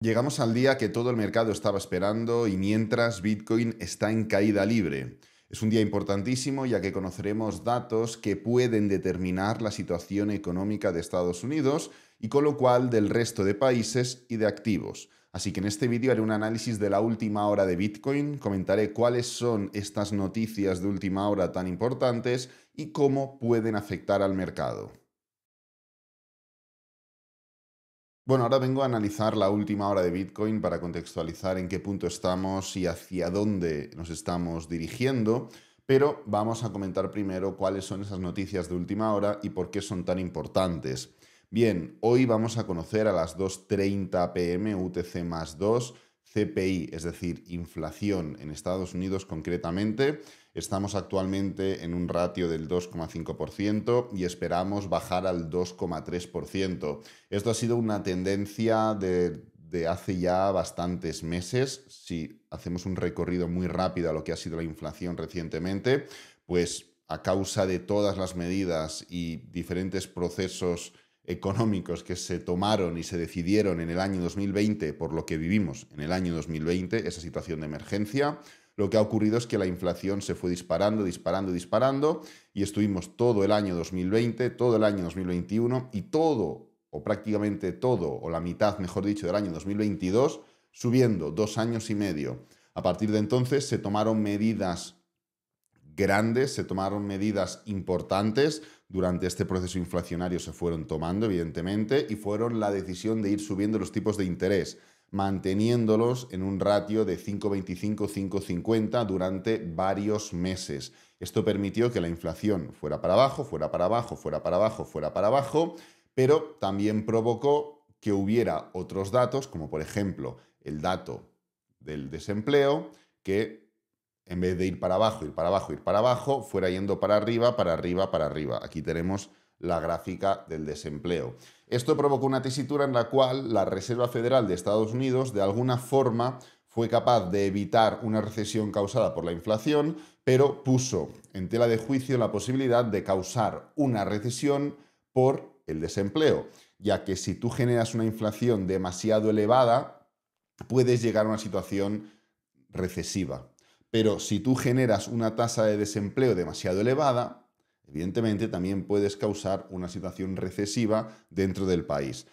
Llegamos al día que todo el mercado estaba esperando y mientras Bitcoin está en caída libre. Es un día importantísimo ya que conoceremos datos que pueden determinar la situación económica de Estados Unidos y con lo cual del resto de países y de activos. Así que en este vídeo haré un análisis de la última hora de Bitcoin, comentaré cuáles son estas noticias de última hora tan importantes y cómo pueden afectar al mercado. Bueno, ahora vengo a analizar la última hora de Bitcoin para contextualizar en qué punto estamos y hacia dónde nos estamos dirigiendo, pero vamos a comentar primero cuáles son esas noticias de última hora y por qué son tan importantes. Bien, hoy vamos a conocer a las 2.30 pm UTC más 2 CPI, es decir, inflación en Estados Unidos concretamente, Estamos actualmente en un ratio del 2,5% y esperamos bajar al 2,3%. Esto ha sido una tendencia de, hace ya bastantes meses. Si hacemos un recorrido muy rápido a lo que ha sido la inflación recientemente, pues a causa de todas las medidas y diferentes procesos económicos que se tomaron y se decidieron en el año 2020, por lo que vivimos en el año 2020, esa situación de emergencia, lo que ha ocurrido es que la inflación se fue disparando, disparando, disparando y estuvimos todo el año 2020, todo el año 2021 y todo, o prácticamente todo, o la mitad, mejor dicho, del año 2022, subiendo dos años y medio. A partir de entonces se tomaron medidas grandes, se tomaron medidas importantes. Durante este proceso inflacionario se fueron tomando, evidentemente, y fueron la decisión de ir subiendo los tipos de interés manteniéndolos en un ratio de 5,25-5,50 durante varios meses. Esto permitió que la inflación fuera para abajo, fuera para abajo, fuera para abajo, fuera para abajo, pero también provocó que hubiera otros datos, como por ejemplo el dato del desempleo, que en vez de ir para abajo, ir para abajo, ir para abajo, fuera yendo para arriba, para arriba, para arriba. Aquí tenemos la gráfica del desempleo. Esto provocó una tesitura en la cual la Reserva Federal de Estados Unidos de alguna forma fue capaz de evitar una recesión causada por la inflación, pero puso en tela de juicio la posibilidad de causar una recesión por el desempleo, ya que si tú generas una inflación demasiado elevada, puedes llegar a una situación recesiva. Pero si tú generas una tasa de desempleo demasiado elevada, evidentemente también puedes causar una situación recesiva dentro del país.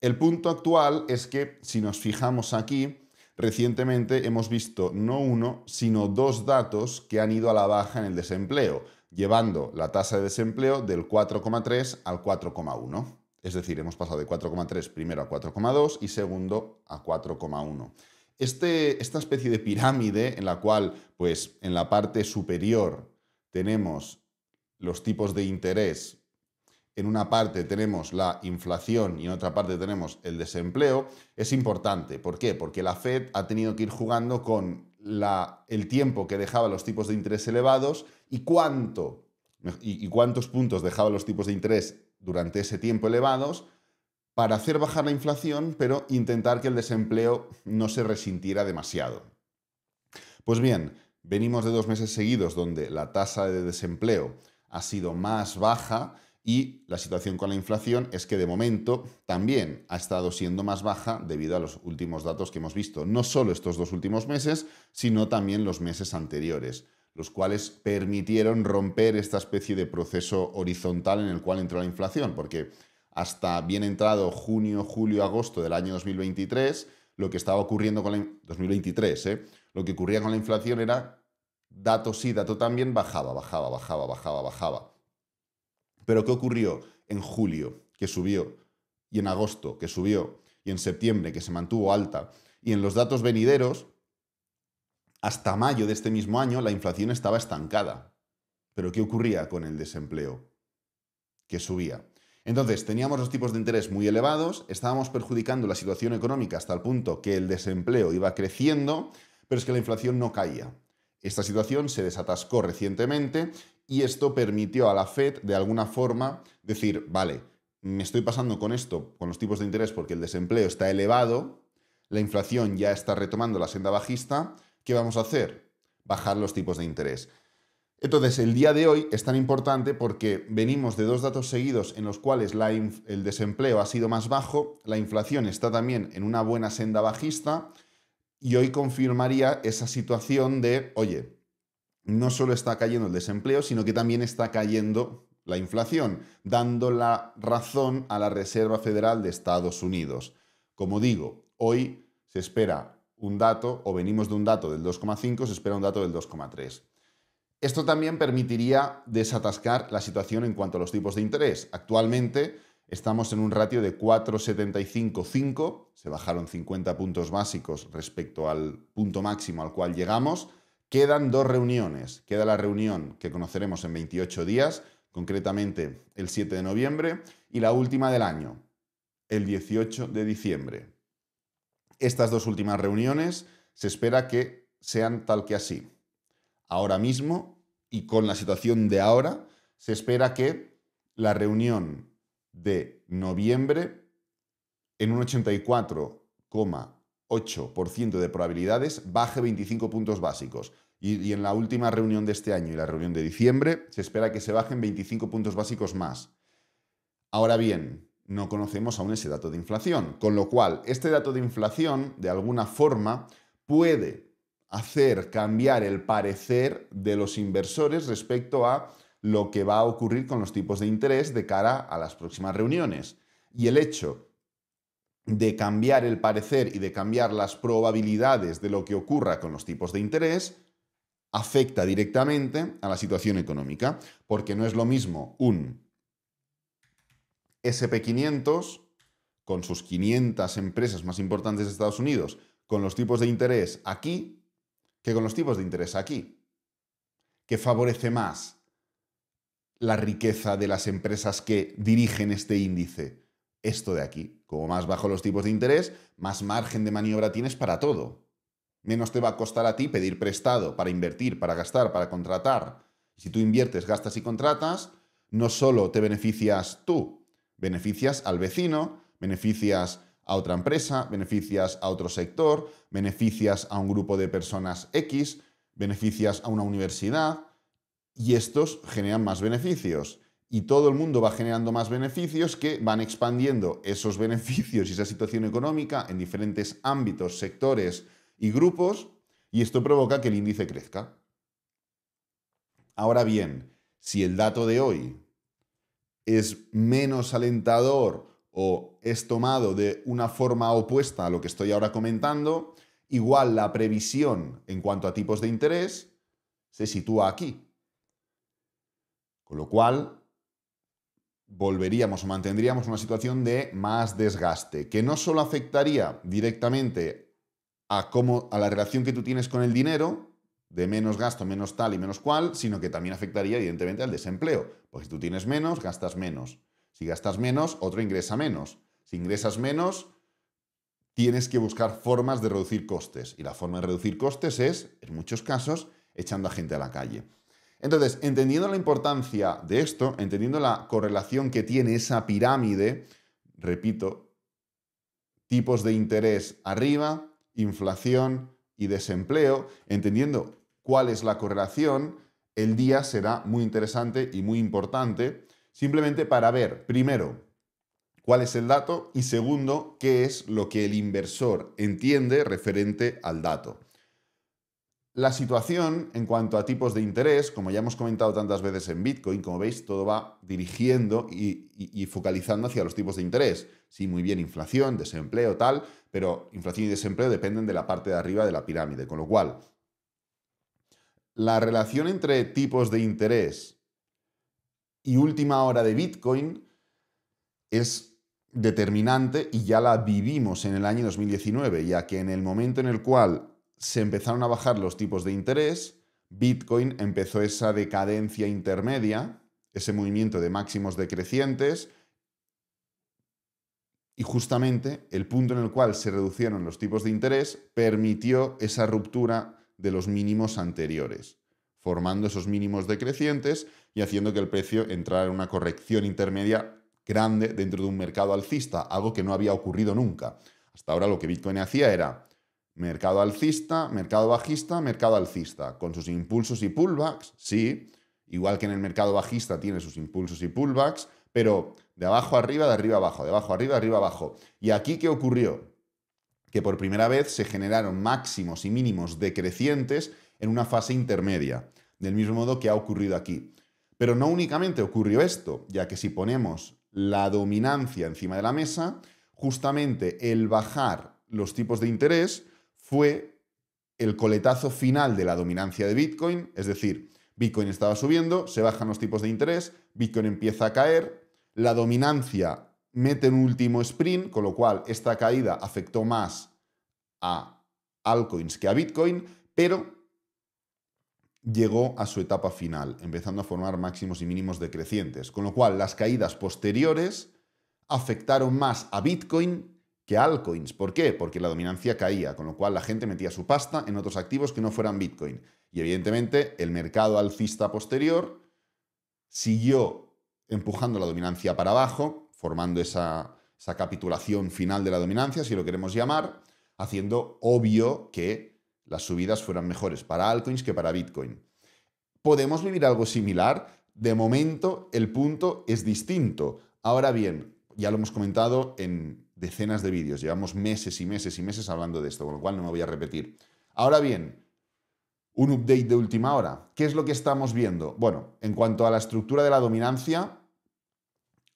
El punto actual es que si nos fijamos aquí, recientemente hemos visto no uno, sino dos datos que han ido a la baja en el desempleo, llevando la tasa de desempleo del 4,3 al 4,1. Es decir, hemos pasado de 4,3 primero a 4,2 y segundo a 4,1. Este, esta especie de pirámide en la cual, pues, en la parte superior tenemos los tipos de interés, en una parte tenemos la inflación y en otra parte tenemos el desempleo, es importante. ¿Por qué? Porque la Fed ha tenido que ir jugando con el tiempo que dejaba los tipos de interés elevados y cuánto y, y cuántos puntos dejaba los tipos de interés durante ese tiempo elevados para hacer bajar la inflación, pero intentar que el desempleo no se resintiera demasiado. Pues bien, venimos de dos meses seguidos donde la tasa de desempleo ha sido más baja y la situación con la inflación es que de momento también ha estado siendo más baja debido a los últimos datos que hemos visto, no solo estos dos últimos meses, sino también los meses anteriores, los cuales permitieron romper esta especie de proceso horizontal en el cual entró la inflación, porque hasta bien entrado junio, julio, agosto del año 2023, lo que estaba ocurriendo con la ¿eh? lo que ocurría con la inflación era dato sí, dato también, bajaba, bajaba, bajaba, bajaba, bajaba. Pero ¿qué ocurrió en julio, que subió, y en agosto, que subió, y en septiembre, que se mantuvo alta, y en los datos venideros, hasta mayo de este mismo año, la inflación estaba estancada. Pero ¿qué ocurría con el desempleo? Que subía. Entonces, teníamos los tipos de interés muy elevados, estábamos perjudicando la situación económica hasta el punto que el desempleo iba creciendo, pero es que la inflación no caía. Esta situación se desatascó recientemente y esto permitió a la Fed de alguna forma decir, vale, me estoy pasando con esto, con los tipos de interés porque el desempleo está elevado, la inflación ya está retomando la senda bajista, ¿qué vamos a hacer? Bajar los tipos de interés. Entonces, el día de hoy es tan importante porque venimos de dos datos seguidos en los cuales el desempleo ha sido más bajo, la inflación está también en una buena senda bajista y hoy confirmaría esa situación de, oye, no solo está cayendo el desempleo, sino que también está cayendo la inflación, dando la razón a la Reserva Federal de Estados Unidos. Como digo, hoy se espera un dato, o venimos de un dato del 2,5, se espera un dato del 2,3. Esto también permitiría desatascar la situación en cuanto a los tipos de interés. Actualmente Estamos en un ratio de 4,75,5, se bajaron 50 puntos básicos respecto al punto máximo al cual llegamos. Quedan dos reuniones. Queda la reunión que conoceremos en 28 días, concretamente el 7 de noviembre, y la última del año, el 18 de diciembre. Estas dos últimas reuniones se espera que sean tal que así. Ahora mismo, y con la situación de ahora, se espera que la reunión de noviembre, en un 84,8% de probabilidades, baje 25 puntos básicos. Y, en la última reunión de este año y la reunión de diciembre, se espera que se bajen 25 puntos básicos más. Ahora bien, no conocemos aún ese dato de inflación, con lo cual este dato de inflación, de alguna forma, puede hacer cambiar el parecer de los inversores respecto a lo que va a ocurrir con los tipos de interés de cara a las próximas reuniones. Y el hecho de cambiar el parecer y de cambiar las probabilidades de lo que ocurra con los tipos de interés afecta directamente a la situación económica, porque no es lo mismo un SP500 con sus 500 empresas más importantes de Estados Unidos, con los tipos de interés aquí, que con los tipos de interés aquí. que favorece más? la riqueza de las empresas que dirigen este índice? Esto de aquí. Como más bajo los tipos de interés, más margen de maniobra tienes para todo. Menos te va a costar a ti pedir prestado para invertir, para gastar, para contratar. Si tú inviertes, gastas y contratas, no solo te beneficias tú, beneficias al vecino, beneficias a otra empresa, beneficias a otro sector, beneficias a un grupo de personas X, beneficias a una universidad, y estos generan más beneficios. Y todo el mundo va generando más beneficios que van expandiendo esos beneficios y esa situación económica en diferentes ámbitos, sectores y grupos, y esto provoca que el índice crezca. Ahora bien, si el dato de hoy es menos alentador o es tomado de una forma opuesta a lo que estoy ahora comentando, igual la previsión en cuanto a tipos de interés se sitúa aquí, con lo cual, volveríamos o mantendríamos una situación de más desgaste, que no solo afectaría directamente a, cómo, a la relación que tú tienes con el dinero, de menos gasto, menos tal y menos cual, sino que también afectaría evidentemente al desempleo, porque si tú tienes menos, gastas menos. Si gastas menos, otro ingresa menos. Si ingresas menos, tienes que buscar formas de reducir costes. Y la forma de reducir costes es, en muchos casos, echando a gente a la calle. Entonces, entendiendo la importancia de esto, entendiendo la correlación que tiene esa pirámide, repito, tipos de interés arriba, inflación y desempleo, entendiendo cuál es la correlación, el día será muy interesante y muy importante, simplemente para ver, primero, cuál es el dato y segundo, qué es lo que el inversor entiende referente al dato. La situación en cuanto a tipos de interés, como ya hemos comentado tantas veces en Bitcoin, como veis, todo va dirigiendo y, focalizando hacia los tipos de interés. Sí, muy bien, inflación, desempleo, tal, pero inflación y desempleo dependen de la parte de arriba de la pirámide, con lo cual la relación entre tipos de interés y última hora de Bitcoin es determinante y ya la vivimos en el año 2019, ya que en el momento en el cual se empezaron a bajar los tipos de interés, Bitcoin empezó esa decadencia intermedia, ese movimiento de máximos decrecientes, y justamente el punto en el cual se reducieron los tipos de interés permitió esa ruptura de los mínimos anteriores, formando esos mínimos decrecientes y haciendo que el precio entrara en una corrección intermedia grande dentro de un mercado alcista, algo que no había ocurrido nunca. Hasta ahora lo que Bitcoin hacía era Mercado alcista, mercado bajista, mercado alcista, con sus impulsos y pullbacks, sí, igual que en el mercado bajista tiene sus impulsos y pullbacks, pero de abajo arriba, de arriba abajo, de abajo arriba, arriba abajo. ¿Y aquí qué ocurrió? Que por primera vez se generaron máximos y mínimos decrecientes en una fase intermedia, del mismo modo que ha ocurrido aquí. Pero no únicamente ocurrió esto, ya que si ponemos la dominancia encima de la mesa, justamente el bajar los tipos de interés fue el coletazo final de la dominancia de Bitcoin, es decir, Bitcoin estaba subiendo, se bajan los tipos de interés, Bitcoin empieza a caer, la dominancia mete un último sprint, con lo cual esta caída afectó más a altcoins que a Bitcoin, pero llegó a su etapa final, empezando a formar máximos y mínimos decrecientes, con lo cual las caídas posteriores afectaron más a Bitcoin que altcoins. ¿Por qué? Porque la dominancia caía, con lo cual la gente metía su pasta en otros activos que no fueran Bitcoin. Y evidentemente el mercado alcista posterior siguió empujando la dominancia para abajo, formando esa, capitulación final de la dominancia, si lo queremos llamar, haciendo obvio que las subidas fueran mejores para altcoins que para Bitcoin. ¿Podemos vivir algo similar? De momento el punto es distinto. Ahora bien, ya lo hemos comentado en decenas de vídeos, llevamos meses y meses y meses hablando de esto, con lo cual no me voy a repetir. Ahora bien, un update de última hora. ¿Qué es lo que estamos viendo? Bueno, en cuanto a la estructura de la dominancia,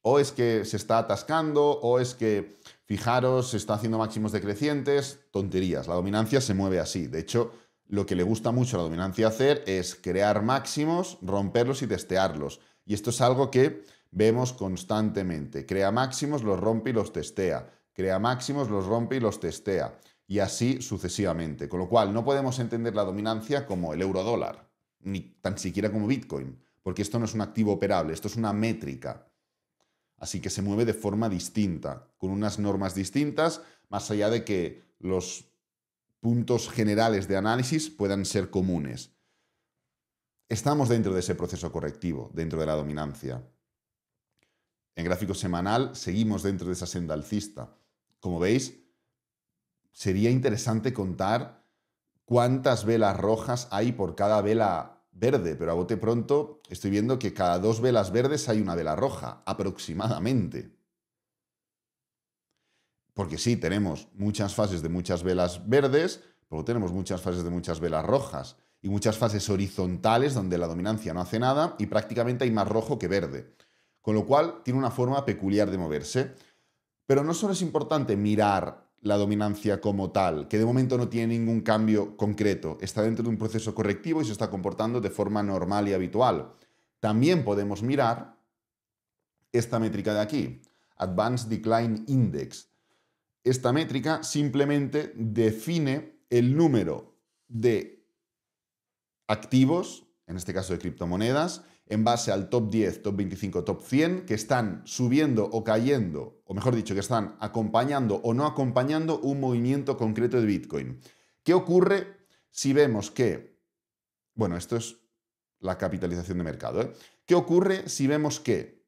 o es que se está atascando, o es que, fijaros, se está haciendo máximos decrecientes, tonterías. La dominancia se mueve así. De hecho, lo que le gusta mucho a la dominancia hacer es crear máximos, romperlos y testearlos. Y esto es algo que vemos constantemente. Crea máximos, los rompe y los testea. Crea máximos, los rompe y los testea. Y así sucesivamente. Con lo cual, no podemos entender la dominancia como el euro dólar, ni tan siquiera como Bitcoin, porque esto no es un activo operable, esto es una métrica. Así que se mueve de forma distinta, con unas normas distintas, más allá de que los puntos generales de análisis puedan ser comunes. Estamos dentro de ese proceso correctivo, dentro de la dominancia. En gráfico semanal seguimos dentro de esa senda alcista. Como veis, sería interesante contar cuántas velas rojas hay por cada vela verde, pero a bote pronto estoy viendo que cada dos velas verdes hay una vela roja, aproximadamente. Porque sí, tenemos muchas fases de muchas velas verdes, pero tenemos muchas fases de muchas velas rojas y muchas fases horizontales donde la dominancia no hace nada y prácticamente hay más rojo que verde. Con lo cual, tiene una forma peculiar de moverse. Pero no solo es importante mirar la dominancia como tal, que de momento no tiene ningún cambio concreto, está dentro de un proceso correctivo y se está comportando de forma normal y habitual. También podemos mirar esta métrica de aquí, Advanced Decline Index. Esta métrica simplemente define el número de activos, en este caso de criptomonedas, en base al top 10, top 25, top 100, que están subiendo o cayendo, o mejor dicho, que están acompañando o no acompañando un movimiento concreto de Bitcoin. ¿Qué ocurre si vemos que, bueno, esto es la capitalización de mercado, ¿eh? ¿qué ocurre si vemos que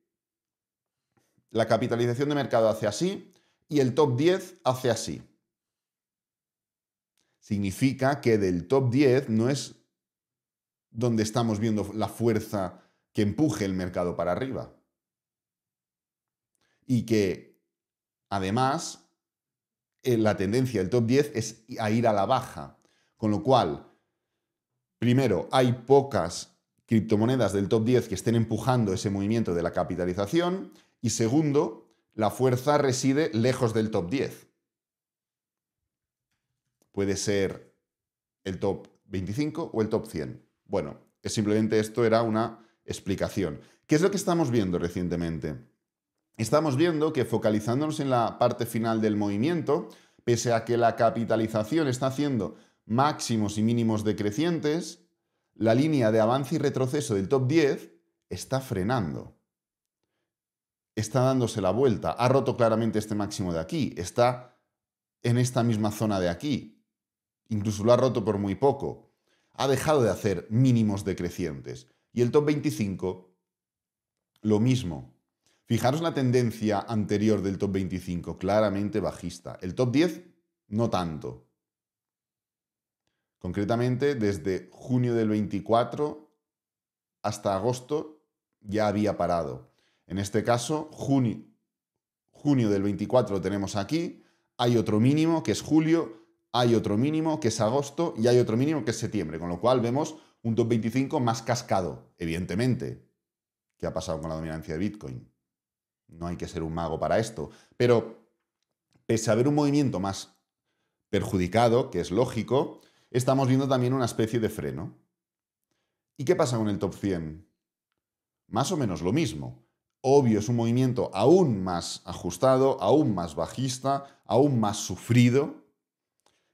la capitalización de mercado hace así y el top 10 hace así? Significa que del top 10 no es donde estamos viendo la fuerza que empuje el mercado para arriba. Y que, además, eh, la tendencia del top 10 es a ir a la baja. Con lo cual, primero, hay pocas criptomonedas del top 10 que estén empujando ese movimiento de la capitalización. Y segundo, la fuerza reside lejos del top 10. Puede ser el top 25 o el top 100. Bueno, simplemente esto era una explicación. ¿Qué es lo que estamos viendo recientemente? Estamos viendo que focalizándonos en la parte final del movimiento, pese a que la capitalización está haciendo máximos y mínimos decrecientes, la línea de avance y retroceso del top 10 está frenando. Está dándose la vuelta. Ha roto claramente este máximo de aquí. Está en esta misma zona de aquí. Incluso lo ha roto por muy poco. Ha dejado de hacer mínimos decrecientes. Y el top 25, lo mismo. Fijaros la tendencia anterior del top 25, claramente bajista. El top 10, no tanto. Concretamente, desde junio del 24 hasta agosto ya había parado. En este caso, junio, junio del 24 lo tenemos aquí, hay otro mínimo que es julio, hay otro mínimo que es agosto y hay otro mínimo que es septiembre, con lo cual vemos un top 25 más cascado, evidentemente. ¿Qué ha pasado con la dominancia de Bitcoin? No hay que ser un mago para esto. Pero, pese a ver un movimiento más perjudicado, que es lógico, estamos viendo también una especie de freno. ¿Y qué pasa con el top 100? Más o menos lo mismo. Obvio, es un movimiento aún más ajustado, aún más bajista, aún más sufrido.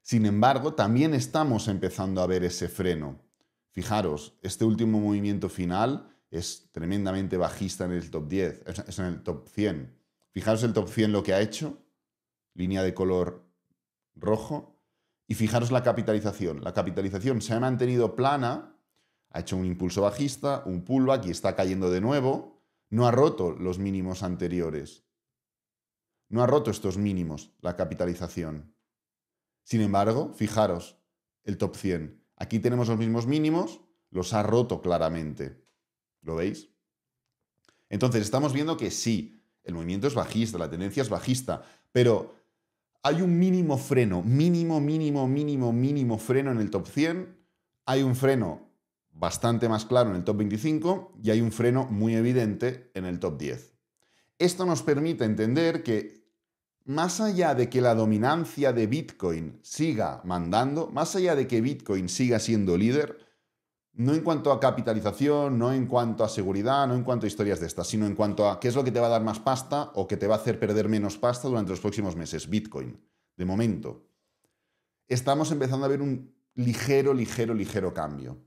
Sin embargo, también estamos empezando a ver ese freno. Fijaros, este último movimiento final es tremendamente bajista en el top 10, es en el top 100. Fijaros el top 100 lo que ha hecho, línea de color rojo, y fijaros la capitalización. La capitalización se ha mantenido plana, ha hecho un impulso bajista, un pullback y está cayendo de nuevo. No ha roto los mínimos anteriores. No ha roto estos mínimos, la capitalización. Sin embargo, fijaros, el top 100 Aquí tenemos los mismos mínimos, los ha roto claramente. ¿Lo veis? Entonces, estamos viendo que sí, el movimiento es bajista, la tendencia es bajista, pero hay un mínimo freno, mínimo, mínimo, mínimo, mínimo freno en el top 100, hay un freno bastante más claro en el top 25 y hay un freno muy evidente en el top 10. Esto nos permite entender que más allá de que la dominancia de Bitcoin siga mandando, más allá de que Bitcoin siga siendo líder, no en cuanto a capitalización, no en cuanto a seguridad, no en cuanto a historias de estas, sino en cuanto a qué es lo que te va a dar más pasta o que te va a hacer perder menos pasta durante los próximos meses, Bitcoin, de momento. Estamos empezando a ver un ligero, ligero, ligero cambio.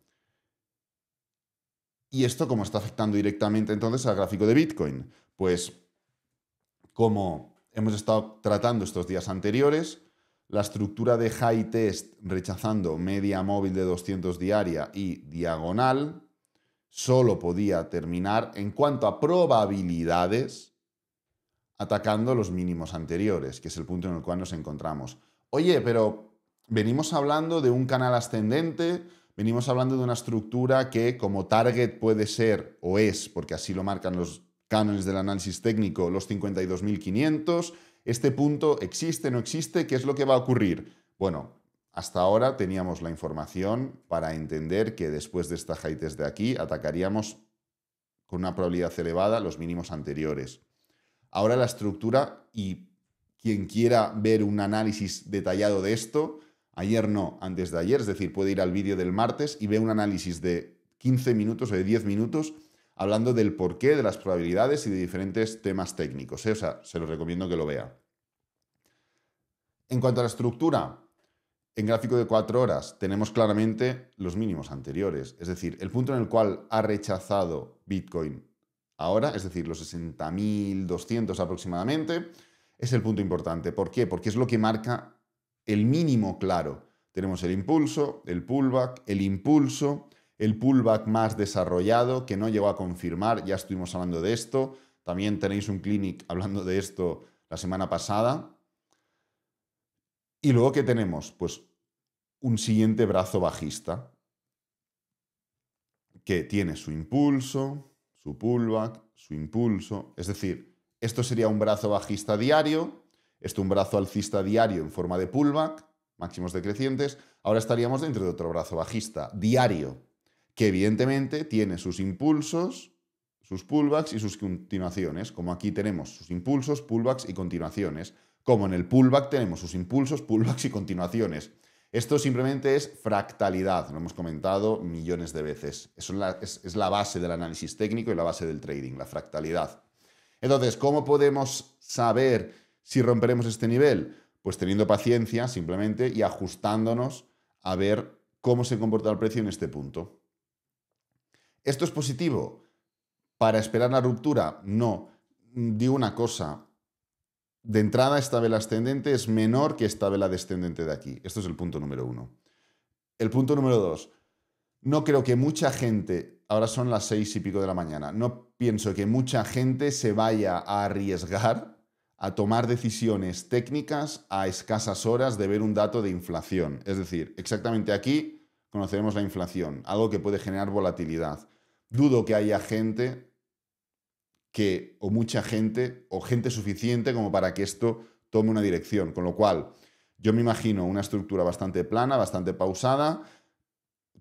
¿Y esto cómo está afectando directamente entonces al gráfico de Bitcoin? Pues como hemos estado tratando estos días anteriores la estructura de high test rechazando media móvil de 200 diaria y diagonal solo podía terminar en cuanto a probabilidades atacando los mínimos anteriores, que es el punto en el cual nos encontramos. Oye, pero venimos hablando de un canal ascendente, venimos hablando de una estructura que como target puede ser o es, porque así lo marcan los cánones del análisis técnico, los 52.500, este punto existe, no existe, ¿qué es lo que va a ocurrir? Bueno, hasta ahora teníamos la información para entender que después de esta high test de aquí atacaríamos con una probabilidad elevada los mínimos anteriores. Ahora la estructura y quien quiera ver un análisis detallado de esto, ayer no, antes de ayer, es decir, puede ir al vídeo del martes y ve un análisis de 15 minutos o de 10 minutos hablando del porqué, de las probabilidades y de diferentes temas técnicos. ¿eh? O sea, se lo recomiendo que lo vea. En cuanto a la estructura, en gráfico de cuatro horas tenemos claramente los mínimos anteriores, es decir, el punto en el cual ha rechazado Bitcoin ahora, es decir, los 60.200 aproximadamente, es el punto importante. ¿Por qué? Porque es lo que marca el mínimo claro. Tenemos el impulso, el pullback, el impulso, el pullback más desarrollado que no llegó a confirmar, ya estuvimos hablando de esto, también tenéis un clinic hablando de esto la semana pasada. Y luego, ¿qué tenemos? Pues un siguiente brazo bajista que tiene su impulso, su pullback, su impulso. Es decir, esto sería un brazo bajista diario, esto un brazo alcista diario en forma de pullback, máximos decrecientes. Ahora estaríamos dentro de otro brazo bajista diario, que evidentemente tiene sus impulsos, sus pullbacks y sus continuaciones, como aquí tenemos sus impulsos, pullbacks y continuaciones, como en el pullback tenemos sus impulsos, pullbacks y continuaciones. Esto simplemente es fractalidad, lo hemos comentado millones de veces. Es la, la base del análisis técnico y la base del trading, la fractalidad. Entonces, ¿cómo podemos saber si romperemos este nivel? Pues teniendo paciencia simplemente y ajustándonos a ver cómo se comporta el precio en este punto. ¿Esto es positivo? ¿Para esperar la ruptura? No. Mm, digo una cosa. De entrada, esta vela ascendente es menor que esta vela descendente de aquí. Esto es el punto número uno. El punto número dos. No creo que mucha gente, ahora son las seis y pico de la mañana, no pienso que mucha gente se vaya a arriesgar a tomar decisiones técnicas a escasas horas de ver un dato de inflación. Es decir, exactamente aquí conoceremos la inflación, algo que puede generar volatilidad. Dudo que haya gente que, o mucha gente, o gente suficiente como para que esto tome una dirección. Con lo cual, yo me imagino una estructura bastante plana, bastante pausada,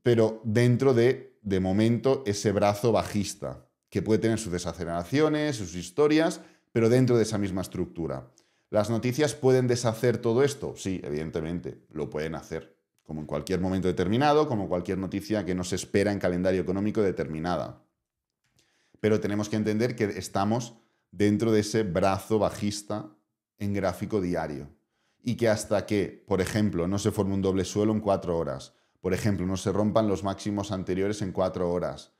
pero dentro de, de momento, ese brazo bajista, que puede tener sus desaceleraciones, sus historias, pero dentro de esa misma estructura. ¿Las noticias pueden deshacer todo esto? Sí, evidentemente, lo pueden hacer como en cualquier momento determinado, como cualquier noticia que nos espera en calendario económico determinada. Pero tenemos que entender que estamos dentro de ese brazo bajista en gráfico diario y que hasta que, por ejemplo, no se forme un doble suelo en cuatro horas, por ejemplo, no se rompan los máximos anteriores en cuatro horas,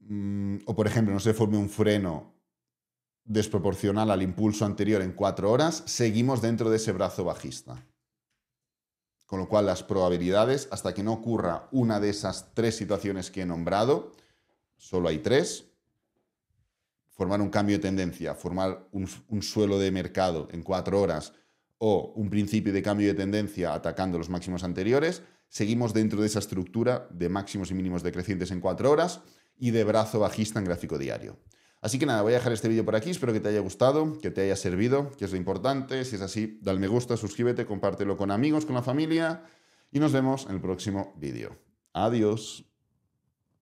mm, o por ejemplo, no se forme un freno desproporcional al impulso anterior en cuatro horas, seguimos dentro de ese brazo bajista. Con lo cual, las probabilidades, hasta que no ocurra una de esas tres situaciones que he nombrado, solo hay tres, formar un cambio de tendencia, formar un, suelo de mercado en cuatro horas o un principio de cambio de tendencia atacando los máximos anteriores, seguimos dentro de esa estructura de máximos y mínimos decrecientes en cuatro horas y de brazo bajista en gráfico diario. Así que nada, voy a dejar este vídeo por aquí, espero que te haya gustado, que te haya servido, que es lo importante. Si es así, dale me gusta, suscríbete, compártelo con amigos, con la familia y nos vemos en el próximo vídeo. Adiós.